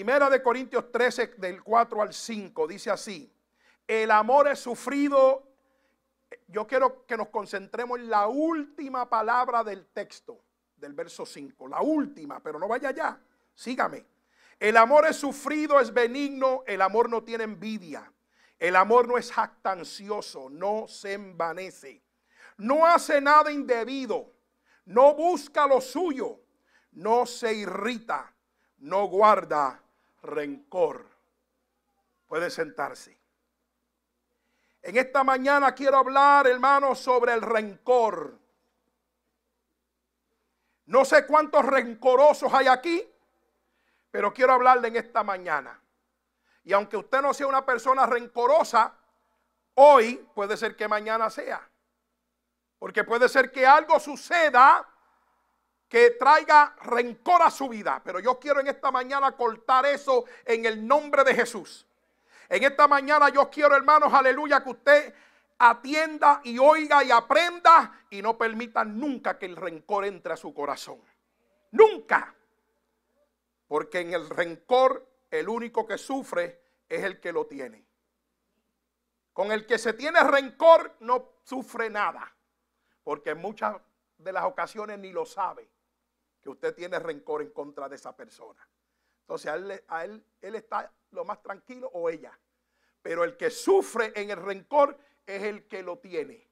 Primera de Corintios 13, del 4 al 5, dice así, el amor es sufrido. Yo quiero que nos concentremos en la última palabra del texto, del verso 5, la última, pero no vaya ya. sígame. El amor es sufrido, es benigno, el amor no tiene envidia, el amor no es jactancioso, no se envanece, no hace nada indebido, no busca lo suyo, no se irrita, no guarda rencor. Puede sentarse. En esta mañana quiero hablar, hermano, sobre el rencor. No sé cuántos rencorosos hay aquí, pero quiero hablarle en esta mañana. Y aunque usted no sea una persona rencorosa, hoy puede ser que mañana sea. Porque puede ser que algo suceda que traiga rencor a su vida. Pero yo quiero en esta mañana cortar eso en el nombre de Jesús. En esta mañana yo quiero, hermanos, aleluya, que usted atienda y oiga y aprenda y no permita nunca que el rencor entre a su corazón. Nunca. Porque en el rencor el único que sufre es el que lo tiene. Con el que se tiene rencor no sufre nada, porque en muchas de las ocasiones ni lo sabe que usted tiene rencor en contra de esa persona. Entonces a él, a él, él está lo más tranquilo o ella. Pero el que sufre en el rencor es el que lo tiene.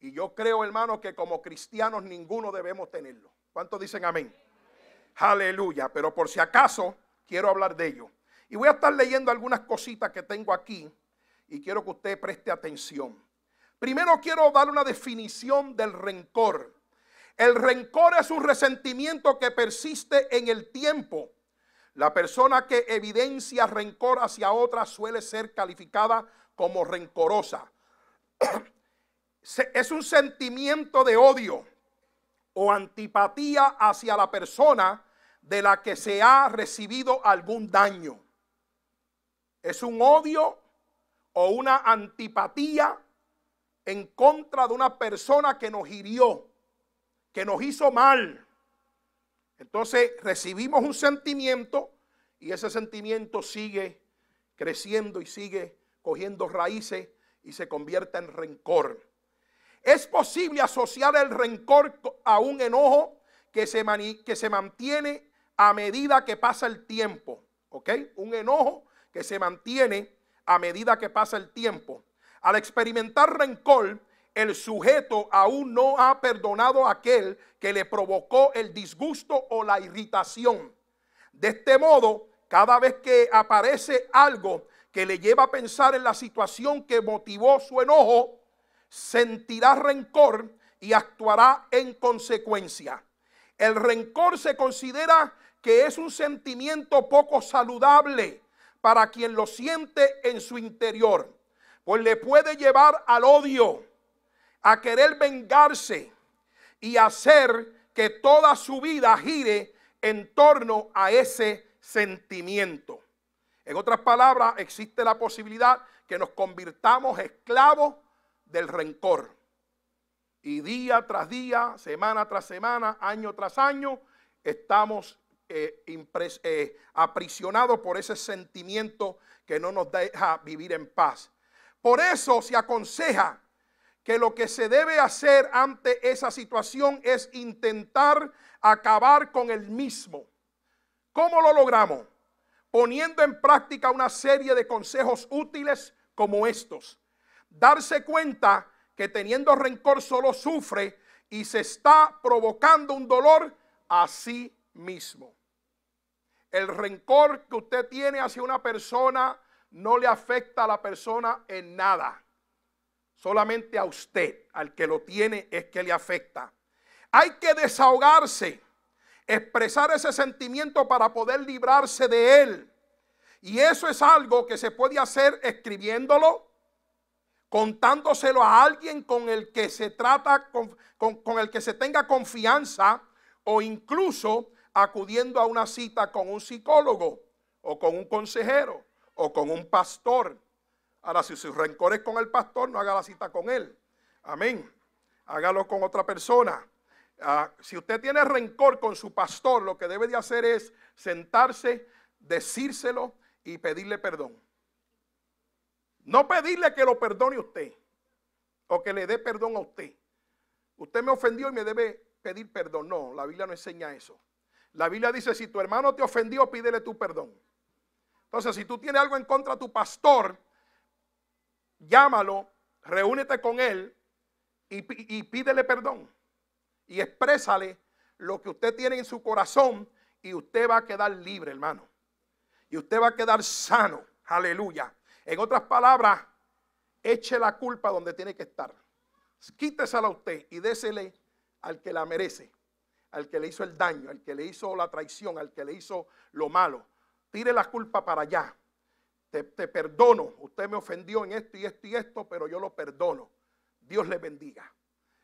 Y yo creo, hermano, que como cristianos ninguno debemos tenerlo. ¿Cuántos dicen amén? amén? Aleluya. Pero por si acaso, quiero hablar de ello. Y voy a estar leyendo algunas cositas que tengo aquí y quiero que usted preste atención. Primero quiero dar una definición del rencor. El rencor es un resentimiento que persiste en el tiempo. La persona que evidencia rencor hacia otra suele ser calificada como rencorosa. es un sentimiento de odio o antipatía hacia la persona de la que se ha recibido algún daño. Es un odio o una antipatía en contra de una persona que nos hirió que nos hizo mal. Entonces recibimos un sentimiento y ese sentimiento sigue creciendo y sigue cogiendo raíces y se convierte en rencor. Es posible asociar el rencor a un enojo que se, que se mantiene a medida que pasa el tiempo. ¿Ok? Un enojo que se mantiene a medida que pasa el tiempo. Al experimentar rencor, el sujeto aún no ha perdonado a aquel que le provocó el disgusto o la irritación. De este modo, cada vez que aparece algo que le lleva a pensar en la situación que motivó su enojo, sentirá rencor y actuará en consecuencia. El rencor se considera que es un sentimiento poco saludable para quien lo siente en su interior, pues le puede llevar al odio, a querer vengarse y hacer que toda su vida gire en torno a ese sentimiento. En otras palabras, existe la posibilidad que nos convirtamos esclavos del rencor. Y día tras día, semana tras semana, año tras año, estamos eh, eh, aprisionados por ese sentimiento que no nos deja vivir en paz. Por eso se aconseja que lo que se debe hacer ante esa situación es intentar acabar con el mismo. ¿Cómo lo logramos? Poniendo en práctica una serie de consejos útiles como estos. Darse cuenta que teniendo rencor solo sufre y se está provocando un dolor a sí mismo. El rencor que usted tiene hacia una persona no le afecta a la persona en nada. Solamente a usted, al que lo tiene, es que le afecta. Hay que desahogarse, expresar ese sentimiento para poder librarse de él. Y eso es algo que se puede hacer escribiéndolo, contándoselo a alguien con el que se trata, con, el que se tenga confianza o incluso acudiendo a una cita con un psicólogo o con un consejero o con un pastor. Ahora, si rencor es con el pastor, no haga la cita con él. Amén. Hágalo con otra persona. Ah, si usted tiene rencor con su pastor, lo que debe de hacer es sentarse, decírselo y pedirle perdón. No pedirle que lo perdone usted o que le dé perdón a usted. Usted me ofendió y me debe pedir perdón. No, la Biblia no enseña eso. La Biblia dice, si tu hermano te ofendió, pídele tu perdón. Entonces, si tú tienes algo en contra de tu pastor, llámalo, reúnete con él y, pídele perdón. Y exprésale lo que usted tiene en su corazón y usted va a quedar libre, hermano. Y usted va a quedar sano. Aleluya. En otras palabras, eche la culpa donde tiene que estar. Quítesela usted y désele al que la merece, al que le hizo el daño, al que le hizo la traición, al que le hizo lo malo. Tire la culpa para allá te, perdono, usted me ofendió en esto y esto y esto, pero yo lo perdono. Dios le bendiga.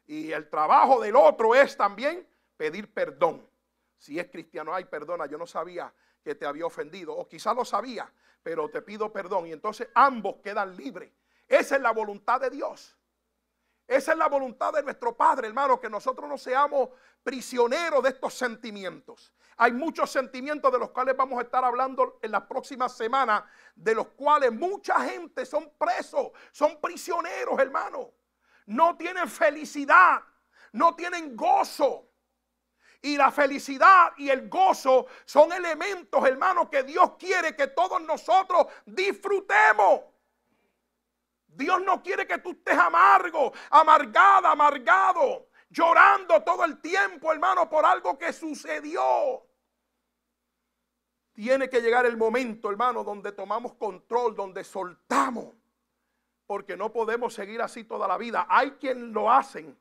Y el trabajo del otro es también pedir perdón. Si es cristiano, ay, perdona, yo no sabía que te había ofendido, o quizá lo sabía, pero te pido perdón. Y entonces ambos quedan libres. Esa es la voluntad de Dios. Esa es la voluntad de nuestro Padre, hermano, que nosotros no seamos prisioneros de estos sentimientos. Hay muchos sentimientos de los cuales vamos a estar hablando en las próximas semanas, de los cuales mucha gente son presos, son prisioneros, hermano. No tienen felicidad, no tienen gozo. Y la felicidad y el gozo son elementos, hermano, que Dios quiere que todos nosotros disfrutemos. Dios no quiere que tú estés amargo, amargada, amargado, llorando todo el tiempo, hermano, por algo que sucedió. Tiene que llegar el momento, hermano, donde tomamos control, donde soltamos, porque no podemos seguir así toda la vida. Hay quien lo hacen,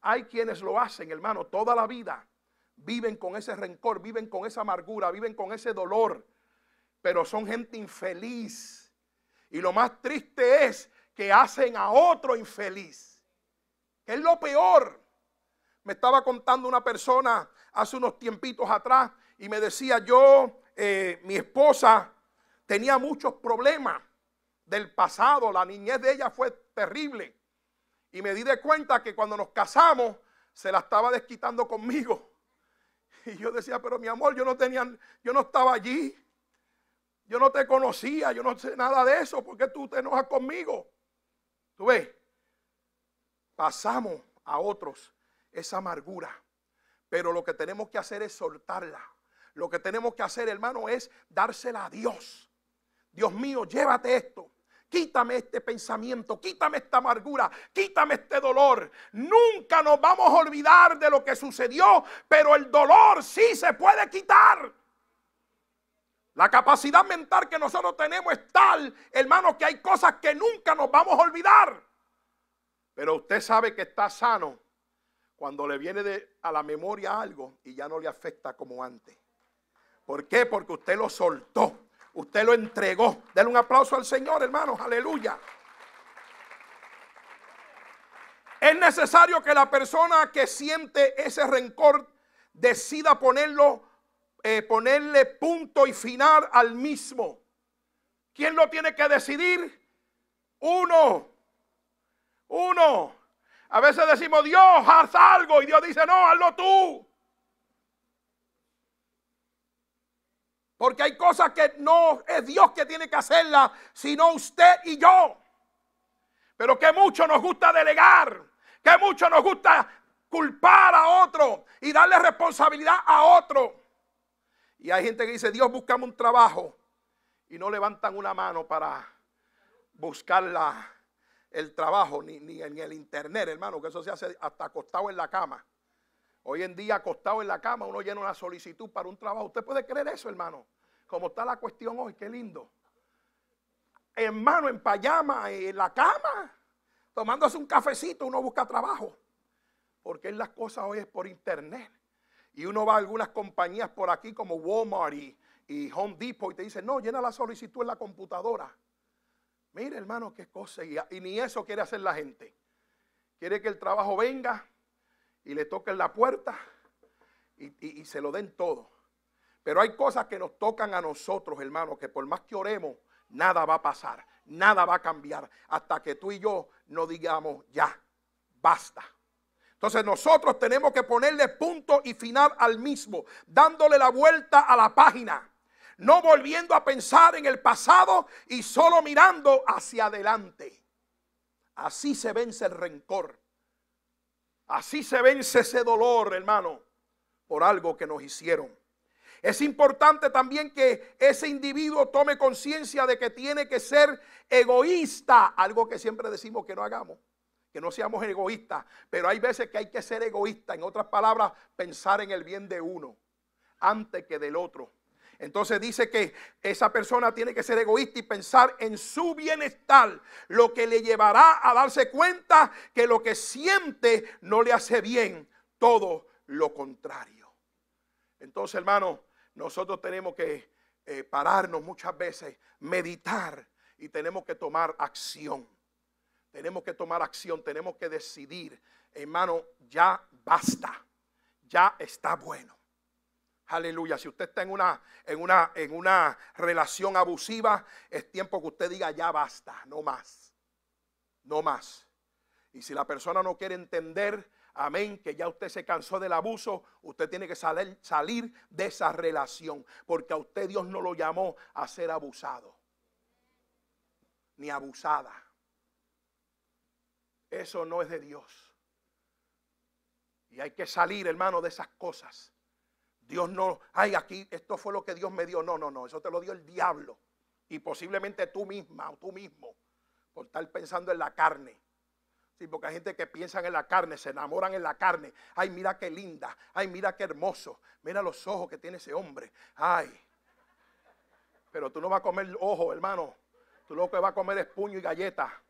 hay quienes lo hacen, hermano, toda la vida. Viven con ese rencor, viven con esa amargura, viven con ese dolor, pero son gente infeliz. Y lo más triste es que hacen a otro infeliz. Es lo peor. Me estaba contando una persona hace unos tiempitos atrás y me decía yo, eh, mi esposa tenía muchos problemas del pasado, la niñez de ella fue terrible. Y me di de cuenta que cuando nos casamos se la estaba desquitando conmigo. Y yo decía, pero mi amor, yo no yo no estaba allí. Yo no te conocía, yo no sé nada de eso, ¿por qué tú te enojas conmigo? ¿Tú ves? Pasamos a otros esa amargura, pero lo que tenemos que hacer es soltarla. Lo que tenemos que hacer, hermano, es dársela a Dios. Dios mío, llévate esto. Quítame este pensamiento, quítame esta amargura, quítame este dolor. Nunca nos vamos a olvidar de lo que sucedió, pero el dolor sí se puede quitar. La capacidad mental que nosotros tenemos es tal, hermano, que hay cosas que nunca nos vamos a olvidar. Pero usted sabe que está sano cuando le viene a la memoria algo y ya no le afecta como antes. ¿Por qué? Porque usted lo soltó, usted lo entregó. Denle un aplauso al Señor, hermano. aleluya. Es necesario que la persona que siente ese rencor decida ponerlo eh, ponerle punto y final al mismo. ¿Quién lo tiene que decidir? Uno. Uno. A veces decimos, Dios, haz algo. Y Dios dice, no, hazlo tú. Porque hay cosas que no es Dios que tiene que hacerlas, sino usted y yo. Pero que mucho nos gusta delegar, que mucho nos gusta culpar a otro y darle responsabilidad a otro. Y hay gente que dice, Dios, buscamos un trabajo. Y no levantan una mano para buscar el trabajo, ni, ni en el internet, hermano, que eso se hace hasta acostado en la cama. Hoy en día, acostado en la cama, uno llena una solicitud para un trabajo. ¿Usted puede creer eso, hermano? Como está la cuestión hoy, qué lindo. Hermano, en payama, en la cama, tomándose un cafecito, uno busca trabajo. Porque las cosas hoy es por internet. Y uno va a algunas compañías por aquí como Walmart y, Home Depot y te dice no, llena la solicitud en la computadora. Mire, hermano, qué cosa. Y, ni eso quiere hacer la gente. Quiere que el trabajo venga y le toquen la puerta y, y se lo den todo. Pero hay cosas que nos tocan a nosotros, hermano, que por más que oremos, nada va a pasar, nada va a cambiar hasta que tú y yo no digamos ya, basta. Entonces nosotros tenemos que ponerle punto y final al mismo, dándole la vuelta a la página, no volviendo a pensar en el pasado y solo mirando hacia adelante. Así se vence el rencor. Así se vence ese dolor, hermano, por algo que nos hicieron. Es importante también que ese individuo tome conciencia de que tiene que ser egoísta, algo que siempre decimos que no hagamos que no seamos egoístas, pero hay veces que hay que ser egoísta, en otras palabras, pensar en el bien de uno antes que del otro. Entonces dice que esa persona tiene que ser egoísta y pensar en su bienestar, lo que le llevará a darse cuenta que lo que siente no le hace bien, todo lo contrario. Entonces, hermano, nosotros tenemos que eh, pararnos muchas veces, meditar y tenemos que tomar acción. Tenemos que tomar acción, tenemos que decidir, hermano, ya basta, ya está bueno. Aleluya. Si usted está en una, en, una, en una relación abusiva, es tiempo que usted diga ya basta, no más. No más. Y si la persona no quiere entender, amén, que ya usted se cansó del abuso, usted tiene que salir, salir de esa relación, porque a usted Dios no lo llamó a ser abusado, ni abusada. Eso no es de Dios. Y hay que salir, hermano, de esas cosas. Dios no, ay, aquí esto fue lo que Dios me dio. No, no, no, eso te lo dio el diablo. Y posiblemente tú misma o tú mismo, por estar pensando en la carne. Sí, porque hay gente que piensa en la carne, se enamoran en la carne. Ay, mira qué linda, ay, mira qué hermoso, mira los ojos que tiene ese hombre. Ay, pero tú no vas a comer ojo, hermano. Tú lo que vas a comer es puño y galleta.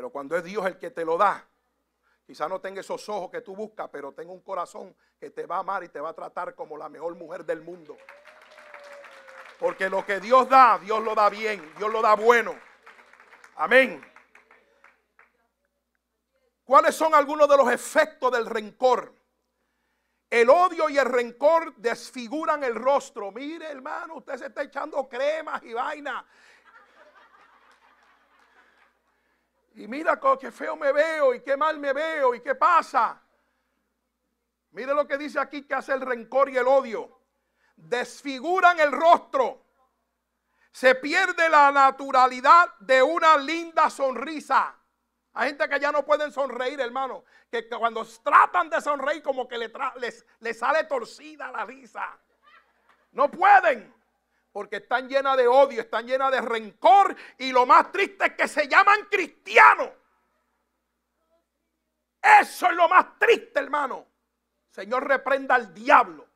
Pero cuando es Dios el que te lo da, quizá no tenga esos ojos que tú buscas, pero tenga un corazón que te va a amar y te va a tratar como la mejor mujer del mundo. Porque lo que Dios da, Dios lo da bien, Dios lo da bueno. Amén. ¿Cuáles son algunos de los efectos del rencor? El odio y el rencor desfiguran el rostro. Mire, hermano, usted se está echando cremas y vaina. Y mira qué feo me veo y qué mal me veo y qué pasa. Mire lo que dice aquí que hace el rencor y el odio. Desfiguran el rostro. Se pierde la naturalidad de una linda sonrisa. Hay gente que ya no pueden sonreír, hermano. Que, cuando tratan de sonreír, como que les, les sale torcida la risa. No pueden porque están llenas de odio, están llenas de rencor y lo más triste es que se llaman cristianos. Eso es lo más triste, hermano. Señor, reprenda al diablo.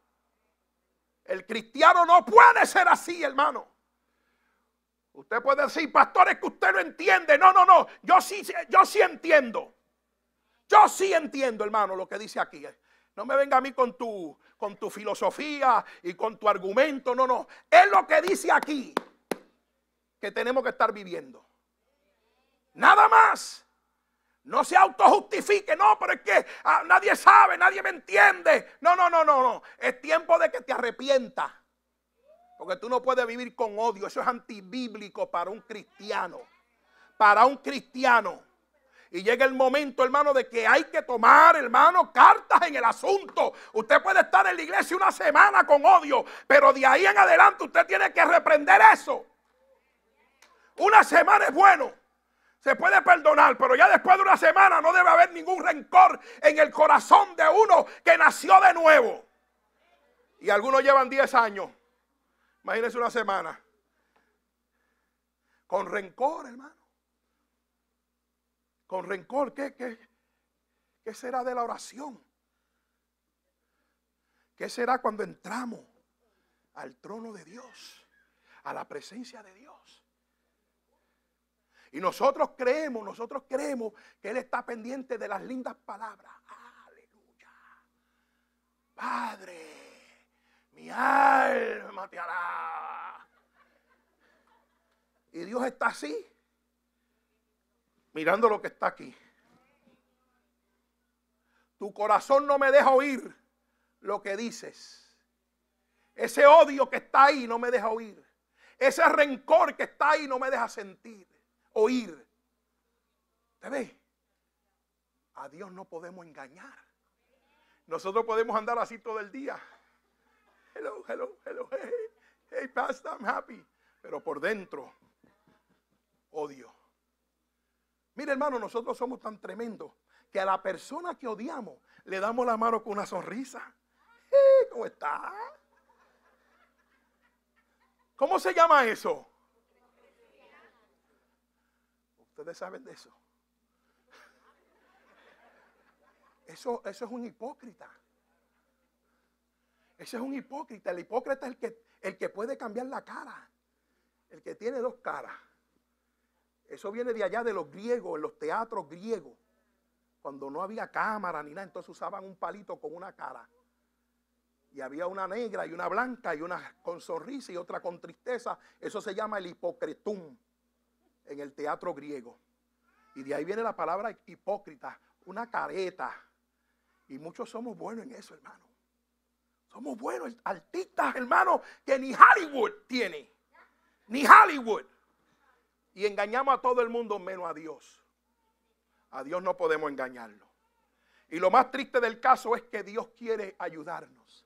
El cristiano no puede ser así, hermano. Usted puede decir, pastor, es que usted no entiende. No, no, no. Yo sí, yo sí entiendo. Yo sí entiendo, hermano, lo que dice aquí. No me venga a mí con tu, con tu filosofía y con tu argumento. No, no. Es lo que dice aquí que tenemos que estar viviendo. Nada más. No se autojustifique, no, pero es que ah, nadie sabe, nadie me entiende. No, no, no, no, no. Es tiempo de que te arrepientas. Porque tú no puedes vivir con odio. Eso es antibíblico para un cristiano. Para un cristiano. Y llega el momento, hermano, de que hay que tomar, hermano, cartas en el asunto. Usted puede estar en la iglesia una semana con odio, pero de ahí en adelante usted tiene que reprender eso. Una semana es bueno. Se puede perdonar, pero ya después de una semana no debe haber ningún rencor en el corazón de uno que nació de nuevo. Y algunos llevan 10 años. Imagínense una semana. Con rencor, hermano con rencor, ¿qué, qué, será de la oración? ¿Qué será cuando entramos al trono de Dios, a la presencia de Dios? Y nosotros creemos, nosotros creemos que Él está pendiente de las lindas palabras. Aleluya. Padre, mi alma te hará. Y Dios está así mirando lo que está aquí. Tu corazón no me deja oír lo que dices. Ese odio que está ahí no me deja oír. Ese rencor que está ahí no me deja sentir, oír. ¿Te ves? A Dios no podemos engañar. Nosotros podemos andar así todo el día. Hello, hello, hello. Hey, hey, Pastor, I'm happy. Pero por dentro, odio. Mire hermano, nosotros somos tan tremendos que a la persona que odiamos le damos la mano con una sonrisa. ¿Cómo está? ¿Cómo se llama eso? Ustedes saben de eso. Eso, eso es un hipócrita. Eso es un hipócrita. El hipócrita es el que, el que puede cambiar la cara. El que tiene dos caras. Eso viene de allá de los griegos, en los teatros griegos. Cuando no había cámara ni nada, entonces usaban un palito con una cara. Y había una negra y una blanca y una con sonrisa y otra con tristeza. Eso se llama el hipocretum en el teatro griego. Y de ahí viene la palabra hipócrita, una careta. Y muchos somos buenos en eso, hermano. Somos buenos artistas, hermano, que ni Hollywood tiene. Ni Hollywood y engañamos a todo el mundo menos a Dios. A Dios no podemos engañarlo. Y lo más triste del caso es que Dios quiere ayudarnos.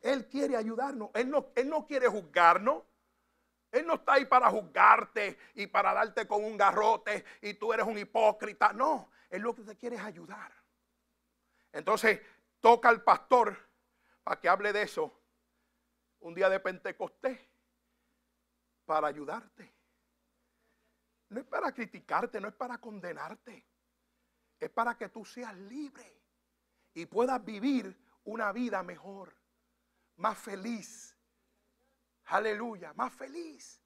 Él quiere ayudarnos. Él no, él no quiere juzgarnos. Él no está ahí para juzgarte y para darte con un garrote y tú eres un hipócrita. No, Él lo que te quiere es ayudar. Entonces, toca al pastor para que hable de eso un día de Pentecostés para ayudarte. No es para criticarte, no es para condenarte. Es para que tú seas libre y puedas vivir una vida mejor, más feliz. Aleluya, más feliz.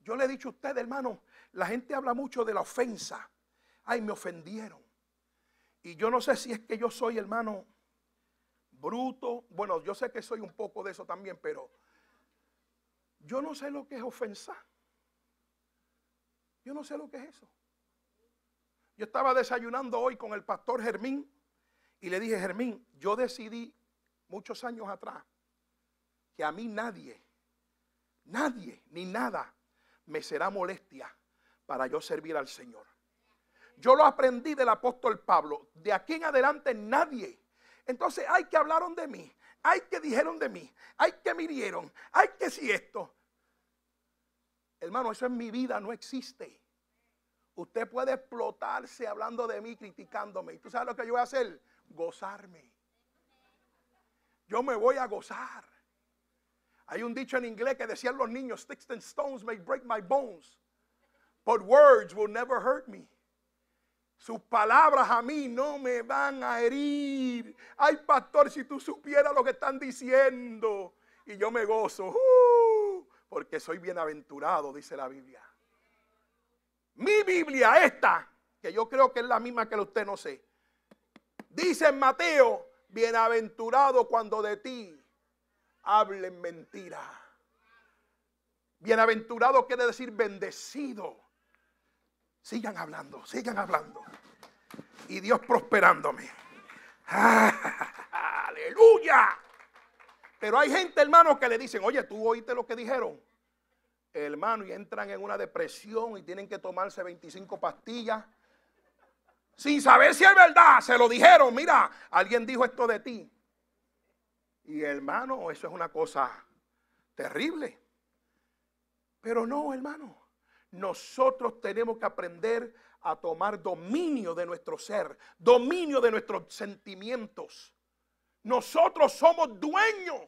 Yo le he dicho a usted, hermano, la gente habla mucho de la ofensa. Ay, me ofendieron. Y yo no sé si es que yo soy, hermano, bruto. Bueno, yo sé que soy un poco de eso también, pero yo no sé lo que es ofensa. Yo no sé lo que es eso. Yo estaba desayunando hoy con el pastor Germín y le dije, Germín, yo decidí muchos años atrás que a mí nadie, nadie ni nada me será molestia para yo servir al Señor. Yo lo aprendí del apóstol Pablo. De aquí en adelante nadie. Entonces hay que hablaron de mí, hay que dijeron de mí, hay que mirieron, hay que si esto. Hermano, eso en mi vida no existe. Usted puede explotarse hablando de mí, criticándome. ¿Y tú sabes lo que yo voy a hacer? Gozarme. Yo me voy a gozar. Hay un dicho en inglés que decían los niños, sticks and stones may break my bones, but words will never hurt me. Sus palabras a mí no me van a herir. Ay, pastor, si tú supieras lo que están diciendo. Y yo me gozo. Uh porque soy bienaventurado, dice la Biblia. Mi Biblia, esta, que yo creo que es la misma que usted no sé, dice en Mateo, bienaventurado cuando de ti hablen mentira. Bienaventurado quiere decir bendecido. Sigan hablando, sigan hablando. Y Dios prosperándome. aleluya. Pero hay gente, hermano, que le dicen, oye, tú oíste lo que dijeron. Hermano, y entran en una depresión y tienen que tomarse 25 pastillas. Sin saber si es verdad, se lo dijeron, mira, alguien dijo esto de ti. Y hermano, eso es una cosa terrible. Pero no, hermano, nosotros tenemos que aprender a tomar dominio de nuestro ser, dominio de nuestros sentimientos. Nosotros somos dueños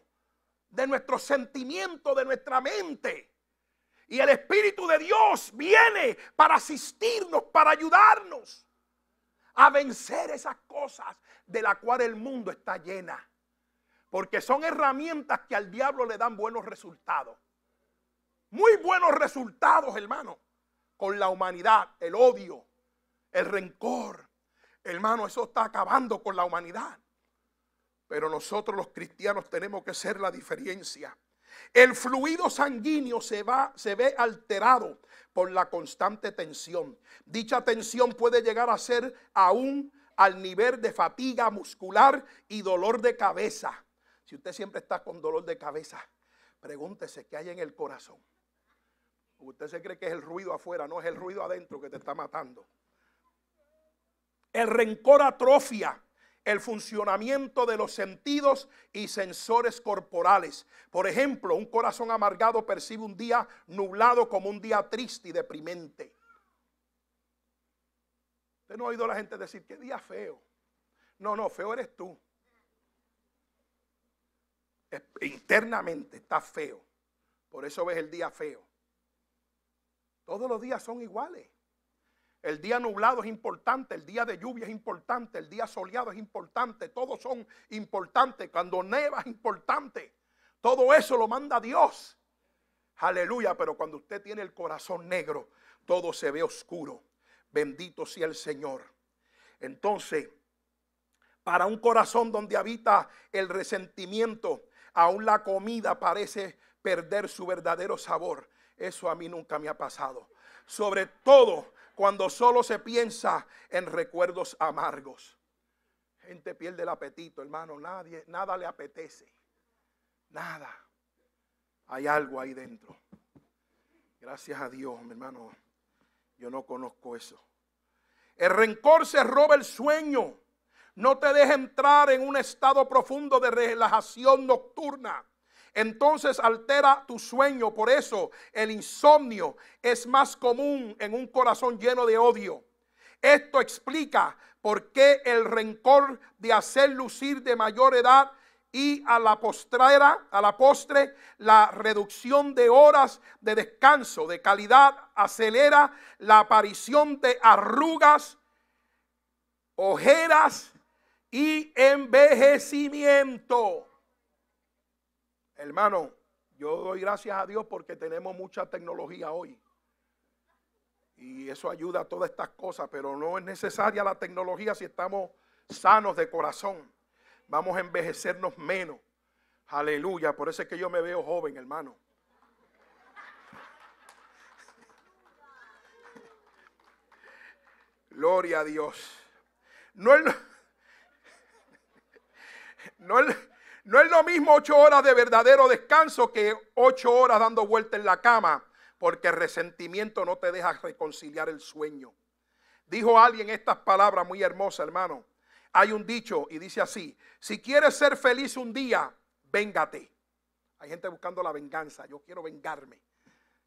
de nuestro sentimiento, de nuestra mente. Y el Espíritu de Dios viene para asistirnos, para ayudarnos a vencer esas cosas de las cuales el mundo está llena. Porque son herramientas que al diablo le dan buenos resultados. Muy buenos resultados, hermano. Con la humanidad, el odio, el rencor. Hermano, eso está acabando con la humanidad. Pero nosotros los cristianos tenemos que ser la diferencia. El fluido sanguíneo se, va, se ve alterado por la constante tensión. Dicha tensión puede llegar a ser aún al nivel de fatiga muscular y dolor de cabeza. Si usted siempre está con dolor de cabeza, pregúntese qué hay en el corazón. Usted se cree que es el ruido afuera, no es el ruido adentro que te está matando. El rencor atrofia el funcionamiento de los sentidos y sensores corporales. Por ejemplo, un corazón amargado percibe un día nublado como un día triste y deprimente. Usted no ha oído a la gente decir, qué día feo. No, no, feo eres tú. Internamente está feo. Por eso ves el día feo. Todos los días son iguales. El día nublado es importante, el día de lluvia es importante, el día soleado es importante, todos son importantes. Cuando neva es importante, todo eso lo manda Dios. Aleluya, pero cuando usted tiene el corazón negro, todo se ve oscuro. Bendito sea el Señor. Entonces, para un corazón donde habita el resentimiento, aún la comida parece perder su verdadero sabor. Eso a mí nunca me ha pasado. Sobre todo cuando solo se piensa en recuerdos amargos. Gente pierde el apetito, hermano. Nadie, nada le apetece. Nada. Hay algo ahí dentro. Gracias a Dios, mi hermano. Yo no conozco eso. El rencor se roba el sueño. No te deja entrar en un estado profundo de relajación nocturna entonces altera tu sueño. Por eso el insomnio es más común en un corazón lleno de odio. Esto explica por qué el rencor de hacer lucir de mayor edad y a la postrera, a la postre, la reducción de horas de descanso de calidad acelera la aparición de arrugas, ojeras y envejecimiento. Hermano, yo doy gracias a Dios porque tenemos mucha tecnología hoy. Y eso ayuda a todas estas cosas, pero no es necesaria la tecnología si estamos sanos de corazón. Vamos a envejecernos menos. Aleluya, por eso es que yo me veo joven, hermano. Gloria a Dios. No es, no es, no es lo mismo ocho horas de verdadero descanso que ocho horas dando vuelta en la cama, porque el resentimiento no te deja reconciliar el sueño. Dijo alguien estas palabras muy hermosas, hermano. Hay un dicho y dice así, si quieres ser feliz un día, véngate. Hay gente buscando la venganza, yo quiero vengarme.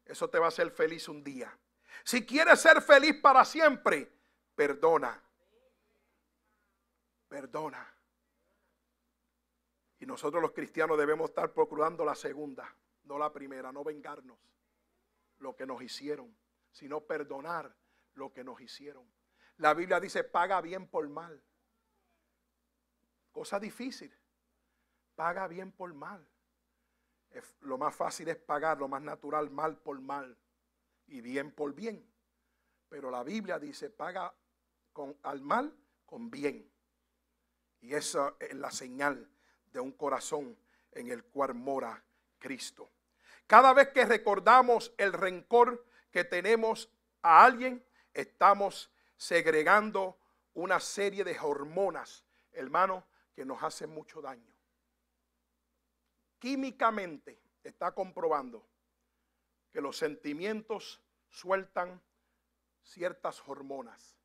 Eso te va a hacer feliz un día. Si quieres ser feliz para siempre, perdona. Perdona. Y nosotros los cristianos debemos estar procurando la segunda, no la primera, no vengarnos lo que nos hicieron, sino perdonar lo que nos hicieron. La Biblia dice, paga bien por mal. Cosa difícil. Paga bien por mal. lo más fácil es pagar, lo más natural, mal por mal y bien por bien. Pero la Biblia dice, paga con, al mal con bien. Y esa es la señal de un corazón en el cual mora Cristo. Cada vez que recordamos el rencor que tenemos a alguien, estamos segregando una serie de hormonas, hermano, que nos hacen mucho daño. Químicamente está comprobando que los sentimientos sueltan ciertas hormonas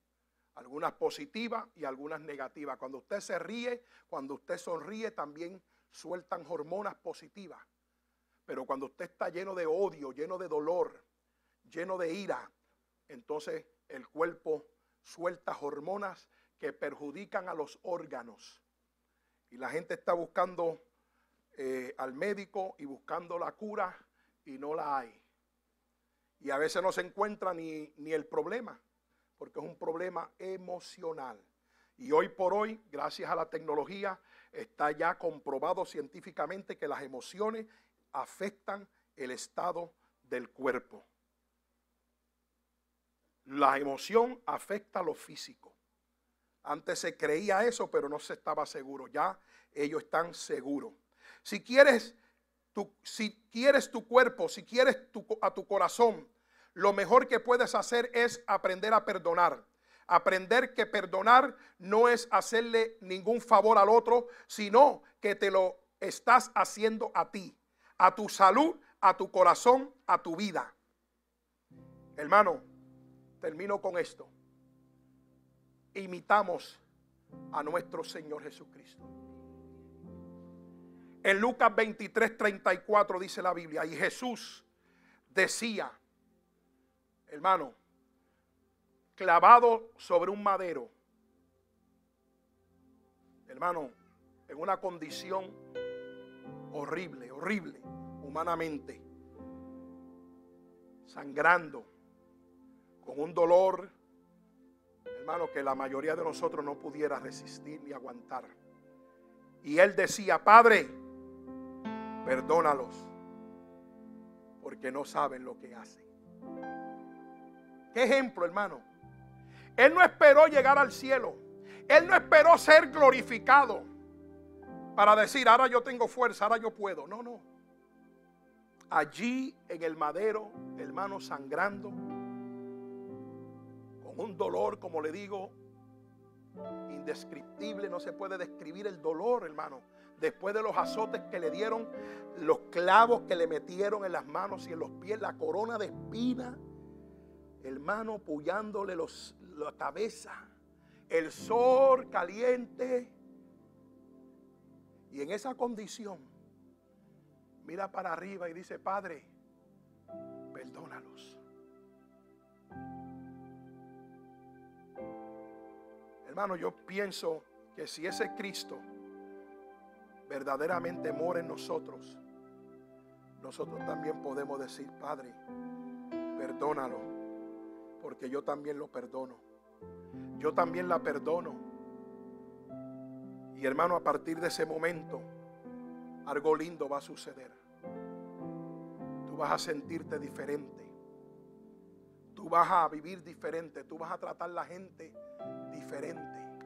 algunas positivas y algunas negativas. Cuando usted se ríe, cuando usted sonríe, también sueltan hormonas positivas. Pero cuando usted está lleno de odio, lleno de dolor, lleno de ira, entonces el cuerpo suelta hormonas que perjudican a los órganos. Y la gente está buscando eh, al médico y buscando la cura y no la hay. Y a veces no se encuentra ni, ni el problema porque es un problema emocional. Y hoy por hoy, gracias a la tecnología, está ya comprobado científicamente que las emociones afectan el estado del cuerpo. La emoción afecta lo físico. Antes se creía eso, pero no se estaba seguro. Ya ellos están seguros. Si quieres tu, si quieres tu cuerpo, si quieres a tu corazón lo mejor que puedes hacer es aprender a perdonar. Aprender que perdonar no es hacerle ningún favor al otro, sino que te lo estás haciendo a ti, a tu salud, a tu corazón, a tu vida. Hermano, termino con esto. Imitamos a nuestro Señor Jesucristo. En Lucas 23, 34 dice la Biblia, y Jesús decía, hermano, clavado sobre un madero, hermano, en una condición horrible, horrible, humanamente, sangrando, con un dolor, hermano, que la mayoría de nosotros no pudiera resistir ni aguantar. Y él decía, Padre, perdónalos, porque no saben lo que hacen. Qué ejemplo, hermano. Él no esperó llegar al cielo. Él no esperó ser glorificado para decir, ahora yo tengo fuerza, ahora yo puedo. No, no. Allí en el madero, hermano, sangrando, con un dolor, como le digo, indescriptible, no se puede describir el dolor, hermano. Después de los azotes que le dieron, los clavos que le metieron en las manos y en los pies, la corona de espinas, hermano, puyándole los, la cabeza, el sol caliente. Y en esa condición, mira para arriba y dice, Padre, perdónalos. Hermano, yo pienso que si ese Cristo verdaderamente mora en nosotros, nosotros también podemos decir, Padre, perdónalo porque yo también lo perdono. Yo también la perdono. Y hermano, a partir de ese momento, algo lindo va a suceder. Tú vas a sentirte diferente. Tú vas a vivir diferente. Tú vas a tratar la gente diferente.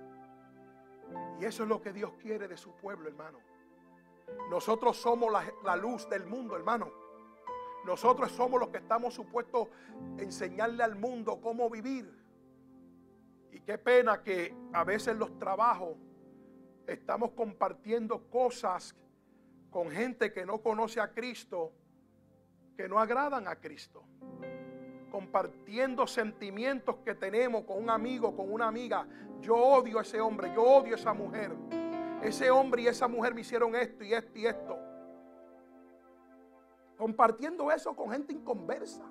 Y eso es lo que Dios quiere de su pueblo, hermano. Nosotros somos la, la luz del mundo, hermano. Nosotros somos los que estamos supuestos a enseñarle al mundo cómo vivir. Y qué pena que a veces los trabajos estamos compartiendo cosas con gente que no conoce a Cristo, que no agradan a Cristo. Compartiendo sentimientos que tenemos con un amigo, con una amiga. Yo odio a ese hombre, yo odio a esa mujer. Ese hombre y esa mujer me hicieron esto y esto y esto compartiendo eso con gente inconversa.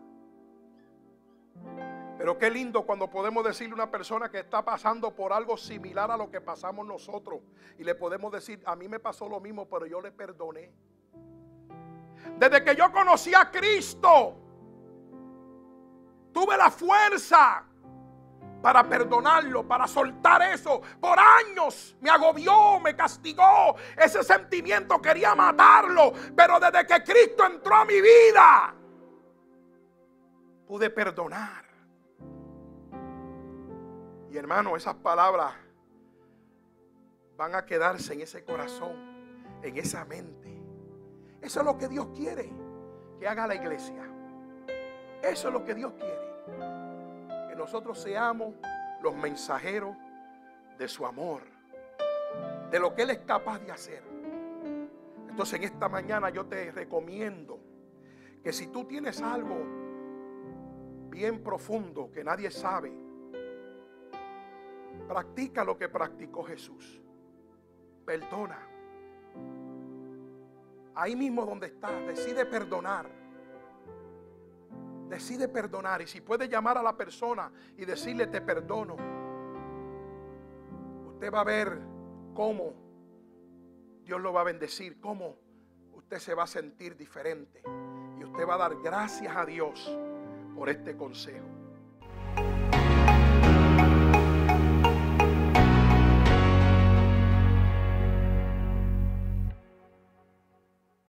Pero qué lindo cuando podemos decirle a una persona que está pasando por algo similar a lo que pasamos nosotros y le podemos decir, a mí me pasó lo mismo, pero yo le perdoné. Desde que yo conocí a Cristo, tuve la fuerza para perdonarlo, para soltar eso. Por años me agobió, me castigó. Ese sentimiento quería matarlo. Pero desde que Cristo entró a mi vida, pude perdonar. Y hermano, esas palabras van a quedarse en ese corazón, en esa mente. Eso es lo que Dios quiere que haga la iglesia. Eso es lo que Dios quiere nosotros seamos los mensajeros de su amor, de lo que Él es capaz de hacer. Entonces en esta mañana yo te recomiendo que si tú tienes algo bien profundo que nadie sabe, practica lo que practicó Jesús. Perdona. Ahí mismo donde estás, decide perdonar Decide perdonar. Y si puede llamar a la persona y decirle te perdono, usted va a ver cómo Dios lo va a bendecir, cómo usted se va a sentir diferente. Y usted va a dar gracias a Dios por este consejo.